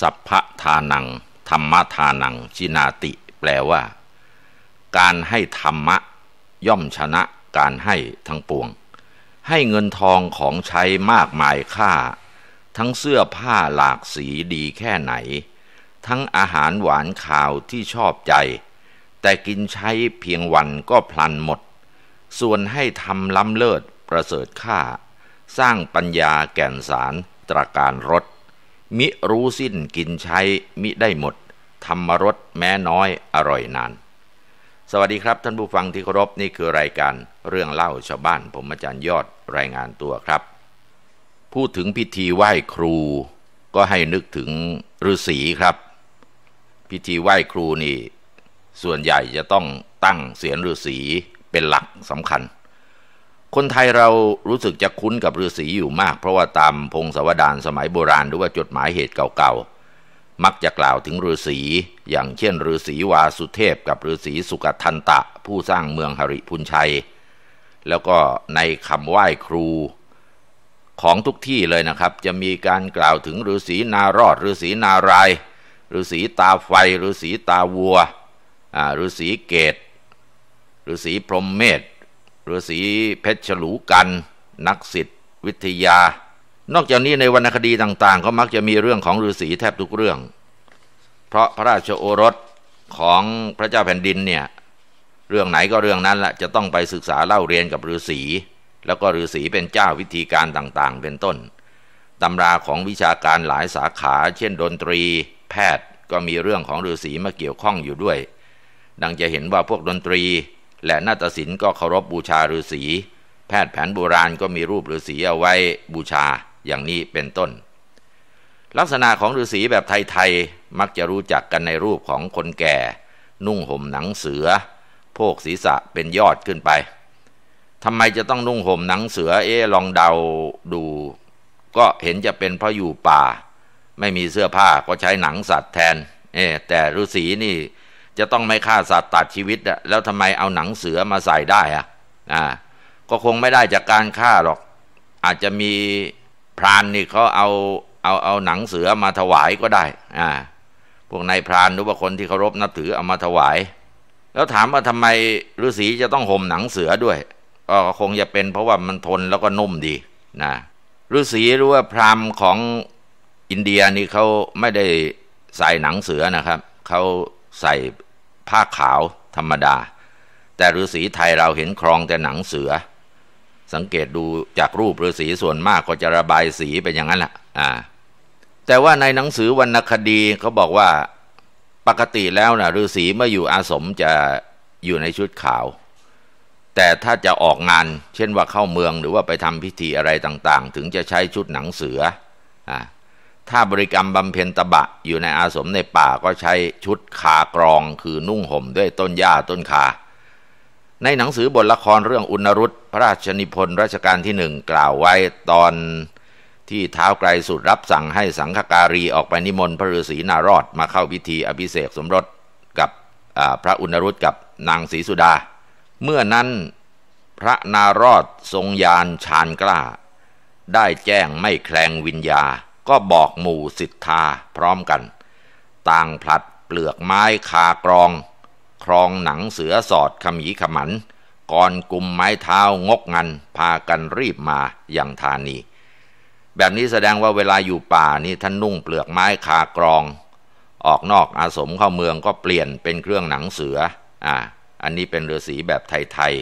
สัพพทานัง ธรรมทานัง จินาติ แปลว่า การให้ธรรมะ ย่อมชนะ การให้ทั้งปวง ให้เงินทองของใช้มากมายค่า ทั้งเสื้อผ้าหลากสีดีแค่ไหน ทั้งอาหารหวานข่าวที่ชอบใจ แต่กินใช้เพียงวันก็พลันหมด ส่วนให้ทำล้ำเลิศประเสริฐค่า สร้างปัญญาแก่นสาร ตรการรถมิรู้สิ้นกินใช้มิได้หมดธรรมรสแม้น้อยอร่อยนาน สวัสดีครับท่านผู้ฟังที่เคารพนี่คือรายการเรื่องเล่าชาวบ้านผมอาจารย์ยอดรายงานตัวครับ พูดถึงพิธีไหว้ครูก็ให้นึกถึงฤาษีครับ พิธีไหว้ครูนี่ส่วนใหญ่จะต้องตั้งเสียนฤาษีเป็นหลักสำคัญคนไทยเรารู้สึกจะคุ้นกับฤาษีอยู่มาก เพราะว่าตามพงศาวดารสมัยโบราณ หรือว่าจดหมายเหตุเก่าๆมักจะกล่าวถึงฤาษี อย่างเช่นฤาษีวาสุเทพกับฤาษีสุกทันตะ ผู้สร้างเมืองหริพุนชัย แล้วก็ในคำไหว้ครู ของทุกที่เลยนะครับ จะมีการกล่าวถึงฤาษีนารอดฤาษีนารายฤาษีตาไฟฤาษีตาวัวฤาษีเกตฤาษีพรหมเมธฤาษีเพชรฉลูกัน นักศิษย์วิทยา นอกจากนี้ในวรรณคดีต่าง ๆ ก็มักจะมีเรื่องของฤาษีแทบทุกเรื่อง เพราะพระราชโอรสของพระเจ้าแผ่นดินเนี่ยเรื่องไหนก็เรื่องนั้นแหละจะต้องไปศึกษาเล่าเรียนกับฤาษีแล้วก็ฤาษีเป็นเจ้าวิธีการต่างๆ เป็นต้น ตำราของวิชาการหลายสาขา เช่นดนตรี แพทย์ก็มีเรื่องของฤาษีมาเกี่ยวข้องอยู่ด้วย ดังจะเห็นว่าพวกดนตรีและนาฏศิลป์ก็เคารพบบูชาฤาษีแพทย์แผนโบราณก็มีรูปฤาษีเอาไว้บูชาอย่างนี้เป็นต้น ลักษณะของฤาษีแบบไทยๆมักจะรู้จักกันในรูปของคนแก่ นุ่งห่มหนังเสือโพกศีรษะเป็นยอดขึ้นไปทำไมจะต้องนุ่งห่มหนังเสือเอ๊ลองเดาดู ก็เห็นจะเป็นเพราะอยู่ป่า ไม่มีเสื้อผ้าก็ใช้หนังสัตว์แทน เอ๊แต่ฤาษีนี่จะต้องไม่ฆ่าสัตว์ตัดชีวิตอะแล้วทำไมเอาหนังเสือมาใส่ได้อะอ่าก็คงไม่ได้จากการฆ่าหรอก อาจจะมีพรานนี่เขาเอาเอาเอาหนังเสือมาถวายก็ได้อ่าพวกนายพรานหรือว่าคนที่เคารพนับถือเอามาถวาย แล้วถามว่าทำไมฤาษีจะต้องห่มหนังเสือด้วยก็คงจะเป็นเพราะว่ามันทนแล้วก็นุ่มดีนะฤาษีหรือว่าพรามของอินเดียนี่เขาไม่ได้ใส่หนังเสือนะครับเขาใส่ผ้าขาวธรรมดา แต่ฤาษีไทยเราเห็นครองแต่หนังเสือ สังเกตดูจากรูปฤาษีส่วนมากก็จะระบายสีเป็นอย่างนั้นแหละอ่า แต่ว่าในหนังสือวรรณคดีเขาบอกว่าปกติแล้วนะฤาษีเมื่ออยู่อาสมจะอยู่ในชุดขาว แต่ถ้าจะออกงาน เช่นว่าเข้าเมืองหรือว่าไปทำพิธีอะไรต่าง ๆ ถึงจะใช้ชุดหนังเสืออ่าถ้าบริกรรมบำเพ็ญตบะอยู่ในอาสมในป่าก็ใช้ชุดคากรองคือนุ่งห่มด้วยต้นหญ้าต้นคาในหนังสือบทละครเรื่องอุณรุตพระราชนิพนธ์รัชกาลที่หนึ่งกล่าวไว้ตอนที่เท้าไกลสุดรับสั่งให้สังฆการีออกไปนิมนต์พระฤาษีนารอด มาเข้าพิธีอภิเษกสมรสกับพระอุณรุตกับนางศรีสุดา เมื่อนั้นพระนารอดทรงยานชานกล้า ได้แจ้งไม่แคลงวิญญาก็บอกหมู่สิทธาพร้อมกัน ต่างผลัดเปลือกไม้คากรอง ครองหนังเสือสอดขมีขมัน ก่อนกลุ่มไม้เท้างกงัน พากันรีบมาอย่างธานี แบบนี้แสดงว่าเวลาอยู่ป่านี่ท่านนุ่งเปลือกไม้คากรอง ออกนอกอาสมเข้าเมืองก็เปลี่ยนเป็นเครื่องหนังเสืออ่าอันนี้เป็นฤาษีแบบไทย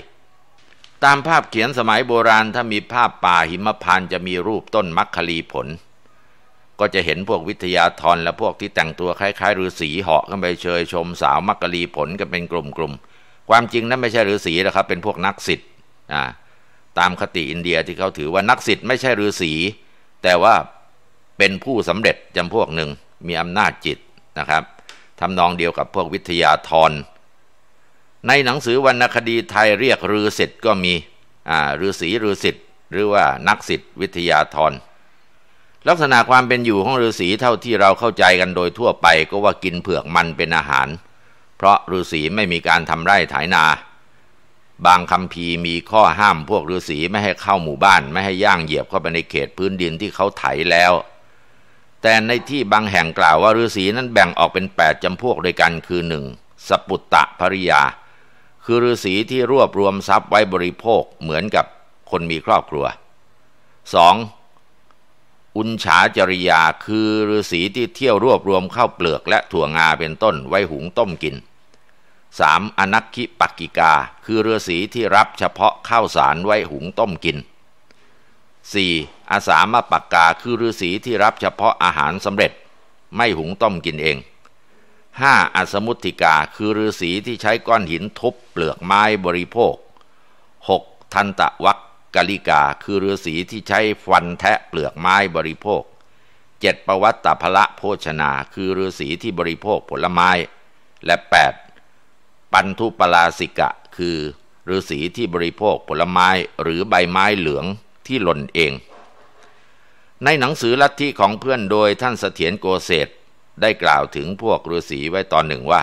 ๆตามภาพเขียนสมัยโบราณถ้ามีภาพป่าหิมพานจะมีรูปต้นมัคคลีผลก็จะเห็นพวกวิทยาธรและพวกที่แต่งตัวคล้ายๆฤาษีเหาะกันไปเชยชมสาวมักกะลีผลกันเป็นกลุ่มๆความจริงนั้นไม่ใช่ฤาษีนะครับ เป็นพวกนักสิทธิ์ตามคติอินเดียที่เขาถือว่านักสิทธิ์ไม่ใช่ฤาษีแต่ว่าเป็นผู้สำเร็จจำพวกหนึ่งมีอำนาจจิตนะครับทำนองเดียวกับพวกวิทยาธรในหนังสือวรรณคดีไทยเรียกฤาษีก็มีฤาษีฤาษีหรือว่านักสิทธิ์วิทยาธรลักษณะความเป็นอยู่ของฤาษีเท่าที่เราเข้าใจกันโดยทั่วไปก็ว่ากินเผือกมันเป็นอาหาร เพราะฤาษีไม่มีการทำไร่ไถานา บางคำพีมีข้อห้ามพวกฤาษีไม่ให้เข้าหมู่บ้าน ไม่ให้ย่างเหยียบเข้าไปในเขตพื้นดินที่เขาไถแล้ว แต่ในที่บางแห่งกล่าวว่าฤาษีนั้นแบ่งออกเป็น 8 จำพวกด้วยกันคือหนึ่งสปุตตะภริยา คือฤาษีที่รวบรวมทรัพย์ไว้บริโภคเหมือนกับคนมีครอบครัว 2. อุญฉาจริยาคือฤาษีที่เที่ยวรวบรวมข้าวเปลือก และถั่วงาเป็นต้นไว้หุงต้มกิน 3. อนักคิปักกิกาคือฤาษีที่รับเฉพาะข้าวสารไว้หุงต้มกิน 4. อาสามปักกาคือฤาษีที่รับเฉพาะอาหารสำเร็จ ไม่หุงต้มกินเอง 5. อสมุติกาคือฤาษีที่ใช้ก้อนหินทุบเปลือกไม้บริโภค 6. ทันตะวัคกาลิกาคือฤาษีที่ใช้ฟันแทะเปลือกไม้บริโภคเจ็ดประวัตตภละโภชนา คือฤาษีที่บริโภคผลไม้ และแปดปันทุปลาสิกะคือฤาษีที่บริโภคผลไม้หรือใบไม้เหลืองที่หล่นเอง ในหนังสือลัทธิของเพื่อนโดยท่านเสถียรโกเศษได้กล่าวถึงพวกฤาษีไว้ตอนหนึ่งว่า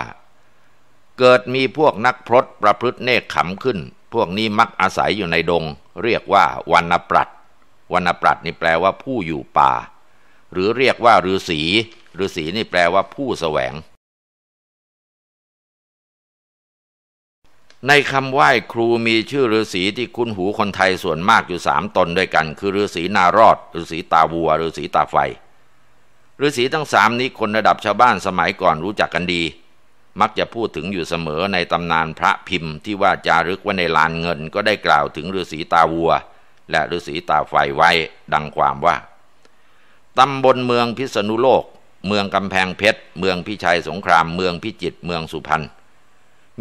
เกิดมีพวกนักพรตประพฤติเนคขำขึ้น พวกนี้มักอาศัยอยู่ในดงเรียกว่าวันปรัตวันปรัตนี่แปลว่าผู้อยู่ป่า หรือเรียกว่าฤาษีฤาษีนี่แปลว่าผู้แสวง ในคำไหว้ครูมีชื่อฤาษีที่คุ้นหูคนไทยส่วนมากอยู่สามตนด้วยกัน คือฤาษีนารอดฤาษีตาวัวฤาษีตาไฟฤาษีทั้งสามนี้คนระดับชาวบ้านสมัยก่อนรู้จักกันดีมักจะพูดถึงอยู่เสมอในตำนานพระพิมพ์ ที่ว่าจารึกไว้ในลานเงิน ก็ได้กล่าวถึงฤาษีตาวัว และฤาษีตาไฟไว้ ดังความว่าตำบลเมืองพิษณุโลก เมืองกำแพงเพชรเมืองพิชัยสงครามเมืองพิจิตรเมืองสุพรรณ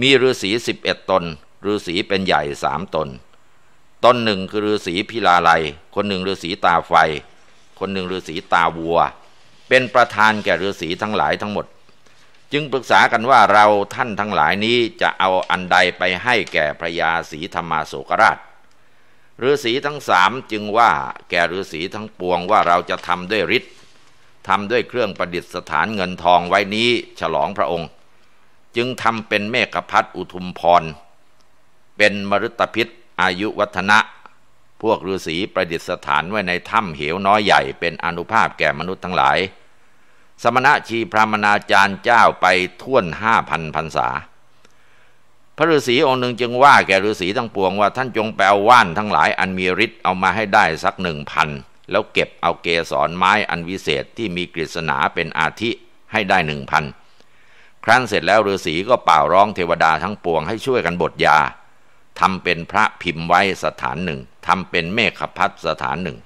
มีฤาษีสิบเอ็ดตนฤาษีเป็นใหญ่สามตนตนหนึ่งคือฤาษีพิลาไลคนหนึ่งฤาษีตาไฟ คนหนึ่งฤาษีตาวัว เป็นประธานแก่ฤาษีทั้งหลายทั้งหมดจึงปรึกษากันว่าเราท่านทั้งหลายนี้จะเอาอันใดไปให้แก่พระยาศรีธรรมาโสกราชฤาษีทั้งสามจึงว่าแก่ฤาษีทั้งปวงว่าเราจะทำด้วยฤทธิ์ทำด้วยเครื่องประดิษฐานเงินทองไว้นี้ฉลองพระองค์ จึงทำเป็นเมฆพัดอุทุมพรเป็นมรุตพิษอายุวัฒนะพวกฤาษีประดิษฐานไว้ในถ้ำเหวน้อยใหญ่เป็นอนุภาพแก่มนุษย์ทั้งหลายสมณะชีพรามนาจารย์เจ้าไปท่วนห้าพันพรรษา พระฤาษีองค์หนึ่งจึงว่าแก่ฤาษีทั้งปวงว่าท่านจงแปลว่านทั้งหลายอันมีฤทธิ์เอามาให้ได้สักหนึ่งพันแล้วเก็บเอาเกสรไม้อันวิเศษที่มีกฤษณาเป็นอาทิให้ได้หนึ่งพัน ครั้นเสร็จแล้วฤาษีก็เป่าร้องเทวดาทั้งปวงให้ช่วยกันบทยา ทำเป็นพระพิมพ์ไว้สถานหนึ่งทำเป็นเมฆพัดสถานหนึ่ง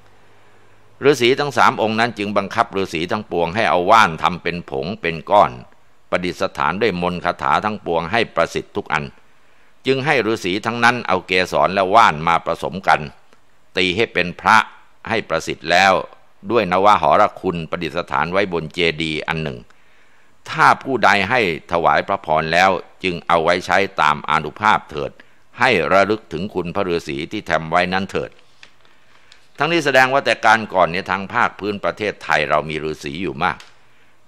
ฤาษีทั้งสามองค์นั้นจึงบังคับฤาษีทั้งปวงให้เอาว่านทำเป็นผง เป็นก้อน ประดิษฐานด้วยมนต์คาถาทั้งปวงให้ประสิทธิ์ทุกอัน จึงให้ฤาษีทั้งนั้นเอาเกสรและว่านมาผสมกัน ตีให้เป็นพระให้ประสิทธิ์แล้ว ด้วยนวหรคุณประดิษฐานไว้บนเจดีย์อันหนึ่ง ถ้าผู้ใดให้ถวายพระพรแล้วจึงเอาไว้ใช้ตามอนุภาพเถิด ให้ระลึกถึงคุณพระฤาษีที่ทำไว้นั้นเถิดทั้งนี้แสดงว่าแต่การก่อนเนี่ยทางภาคพื้นประเทศไทยเรามีฤาษีอยู่มาก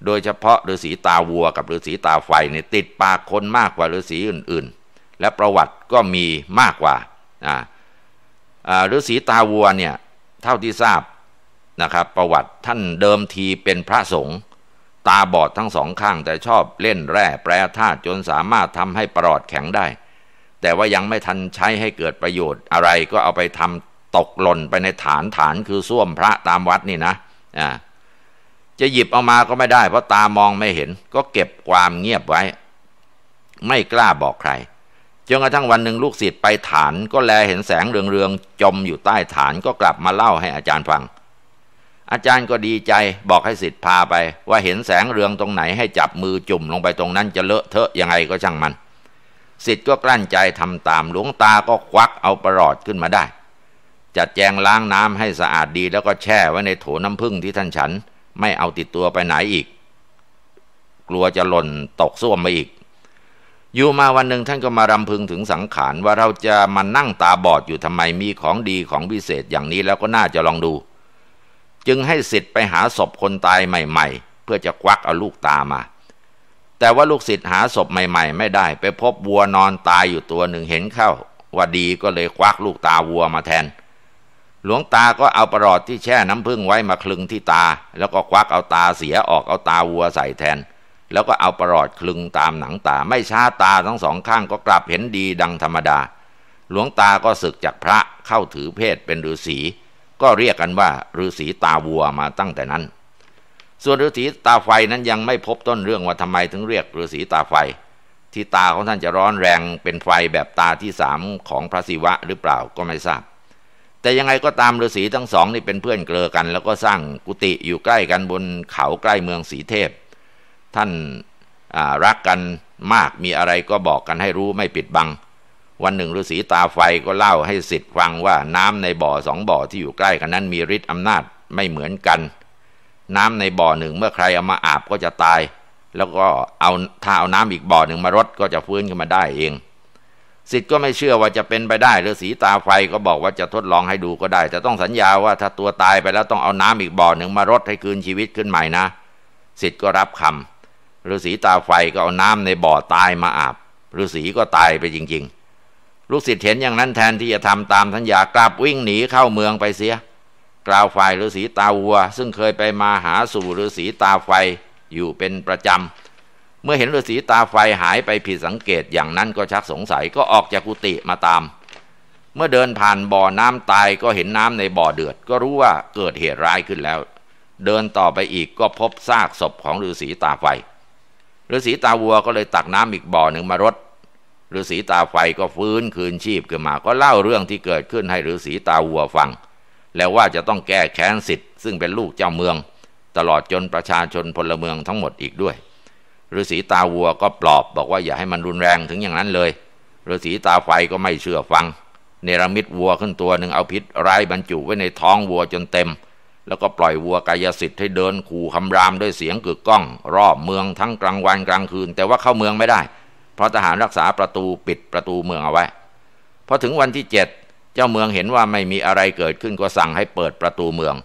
โดยเฉพาะฤาษีตาวัวกับฤาษีตาไฟเนี่ยติดปากคนมากกว่าฤาษีอื่นๆ และประวัติก็มีมากกว่าอ่าฤาษีตาวัวเนี่ยเท่าที่ทราบนะครับ ประวัติท่านเดิมทีเป็นพระสงฆ์ตาบอดทั้งสองข้างแต่ชอบเล่นแร่ แปรธาตุจนสามารถทำให้ปลอดแข็งได้ แต่ว่ายังไม่ทันใช้ให้เกิดประโยชน์อะไรก็เอาไปทำตกหล่นไปในฐานฐานคือส้วมพระตามวัดนี่นะ จะหยิบเอามาก็ไม่ได้เพราะตามองไม่เห็นก็เก็บความเงียบไว้ ไม่กล้าบอกใครจนกระทั่งวันหนึ่งลูกศิษย์ไปฐาน ก็แลเห็นแสงเรืองๆจมอยู่ใต้ฐาน ก็กลับมาเล่าให้อาจารย์ฟัง อาจารย์ก็ดีใจบอกให้ศิษย์พาไป ว่าเห็นแสงเรืองตรงไหน ให้จับมือจุ่มลงไปตรงนั้น จะเลอะเทอะยังไงก็ช่างมันศิษย์ก็กลั้นใจทำตามหลวงตาก็ควักเอาประหลอดขึ้นมาได้จัดแจงล้างน้ำให้สะอาดดีแล้วก็แช่ไว้ในโถน้ำพึ่งที่ท่านฉันไม่เอาติดตัวไปไหนอีก กลัวจะหล่นตกส้วมมาอีกอยู่มาวันหนึ่งท่านก็มารำพึงถึงสังขารว่าเราจะมานั่งตาบอดอยู่ทำไมมีของดีของพิเศษอย่างนี้แล้วก็น่าจะลองดู จึงให้สิทธิ์ไปหาศพคนตายใหม่ๆ เพื่อจะควักเอาลูกตามา แต่ว่าลูกศิษย์หาศพใหม่ๆไม่ได้ ไปพบวัวนอนตายอยู่ตัวหนึ่งเห็นเข้า ว่าดีก็เลยควักลูกตาวัวมาแทนหลวงตาก็เอาประหลอดที่แช่น้ำผึ้งไว้มาคลึงที่ตา แล้วก็ควักเอาตาเสียออกเอาตาวัวใส่แทน แล้วก็เอาประหลอดคลึงตามหนังตาไม่ช้าตาทั้งสองข้างก็กลับเห็นดีดังธรรมดา หลวงตาก็ศึกจากพระเข้าถือเพศเป็นฤาษี ก็เรียกกันว่าฤาษีตาวัวมาตั้งแต่นั้น ส่วนฤาษีตาไฟนั้นยังไม่พบต้นเรื่องว่าทำไมถึงเรียกฤาษีตาไฟที่ตาของท่านจะร้อนแรงเป็นไฟแบบตาที่สามของพระศิวะหรือเปล่าก็ไม่ทราบแต่ยังไงก็ตามฤาษีทั้งสองนี่เป็นเพื่อนเกลอกัน แล้วก็สร้างกุฏิอยู่ใกล้กันบนเขาใกล้เมืองสีเทพ ท่านรักกันมากมีอะไรก็บอกกันให้รู้ไม่ปิดบัง วันหนึ่งฤาษีตาไฟก็เล่าให้สิทธิ์ฟังว่าน้ำในบ่อสองบ่อที่อยู่ใกล้กันนั้นมีฤทธิ์อำนาจไม่เหมือนกัน น้ำในบ่อหนึ่งเมื่อใครเอามาอาบก็จะตาย แล้วก็เอาถ้าเอาน้ำอีกบ่อหนึ่งมารดก็จะฟื้นขึ้นมาได้เองสิทธิ์ก็ไม่เชื่อว่าจะเป็นไปได้หรือสีตาไฟก็บอกว่าจะทดลองให้ดูก็ได้แต่ต้องสัญญาว่าถ้าตัวตายไปแล้วต้องเอาน้ำอีกบ่อหนึ่งมารดให้คืนชีวิตขึ้นใหม่นะสิทธิ์ก็รับคำฤาษีตาไฟก็เอาน้ำในบ่อตายมาอาบฤาษีก็ตายไปจริงๆลูกศิษย์เห็นอย่างนั้นแทนที่จะทำตามสัญญากลับวิ่งหนีเข้าเมืองไปเสีย กล่าวฝ่ายฤาษีตาวัว ซึ่งเคยไปมาหาสู่ฤาษีตาไฟอยู่เป็นประจำเมื่อเห็นฤาษีตาไฟหายไปผิดสังเกตอย่างนั้นก็ชักสงสัยก็ออกจากกุฏิมาตาม เมื่อเดินผ่านบ่อน้ำตายก็เห็นน้ำในบ่อเดือด ก็รู้ว่าเกิดเหตุร้ายขึ้นแล้ว เดินต่อไปอีกก็พบซากศพของฤาษีตาไฟฤาษีตาวัวก็เลยตักน้ำอีกบ่อหนึ่งมารดฤาษีตาไฟก็ฟื้นคืนชีพขึ้นมาก็เล่าเรื่องที่เกิดขึ้นให้ฤาษีตาวัวฟัง แล้วว่าจะต้องแก้แค้นสิทธิ์ซึ่งเป็นลูกเจ้าเมือง ตลอดจนประชาชนพลเมืองทั้งหมดอีกด้วยฤาษีตาวัวก็ปลอบบอกว่าอย่าให้มันรุนแรงถึงอย่างนั้นเลยฤาษีตาไฟก็ไม่เชื่อฟังเนรมิตวัวขึ้นตัวหนึ่งเอาพิษไร้บรรจุไว้ในท้องวัวจนเต็ม แล้วก็ปล่อยวัวกายสิทธิ์ให้เดินขู่คำรามด้วยเสียงกึกก้อง รอบเมืองทั้งกลางวันกลางคืนแต่ว่าเข้าเมืองไม่ได้ เพราะทหารรักษาประตูปิดประตูเมืองเอาไว้พอถึงวันที่เจ็ดเจ้าเมืองเห็นว่าไม่มีอะไรเกิดขึ้นก็สั่งให้เปิดประตูเมือง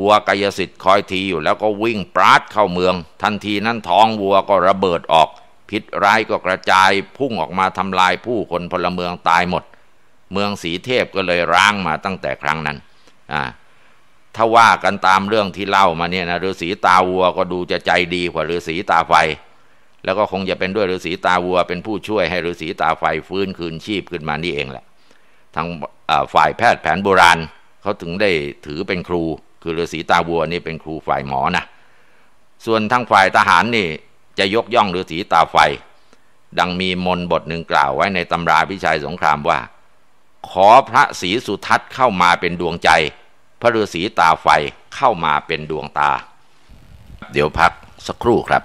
วัวกายสิทธิ์คอยทีอยู่ แล้วก็วิ่งปราดเข้าเมือง ทันทีนั้นท้องวัวก็ระเบิดออก พิษร้ายก็กระจายพุ่งออกมาทำลายผู้คนพลเมืองตายหมด เมืองสีเทพก็เลยร้างมาตั้งแต่ครั้งนั้นอ่าถ้าว่ากันตามเรื่องที่เล่ามาเนี่ยนะฤาษีตาวัวก็ดูจะใจดีกว่าฤาษีตาไฟ แล้วก็คงจะเป็นด้วยฤาษีตาวัวเป็นผู้ช่วยให้ฤาษีตาไฟฟื้นคืนชีพขึ้นมานี่เองแหละทางฝ่ายแพทย์แผนโบราณเขาถึงได้ถือเป็นครูคือฤาษีตาบัวนี่เป็นครูฝ่ายหมอนะ ส่วนทางฝ่ายทหารนี่จะยกย่องฤาษีตาไฟ ดังมีมนบทหนึ่งกล่าวไว้ในตำราพิชัยสงครามว่า ขอพระศรีสุทัศน์เข้ามาเป็นดวงใจ พระฤาษีตาไฟเข้ามาเป็นดวงตา เดี๋ยวพักสักครู่ครับ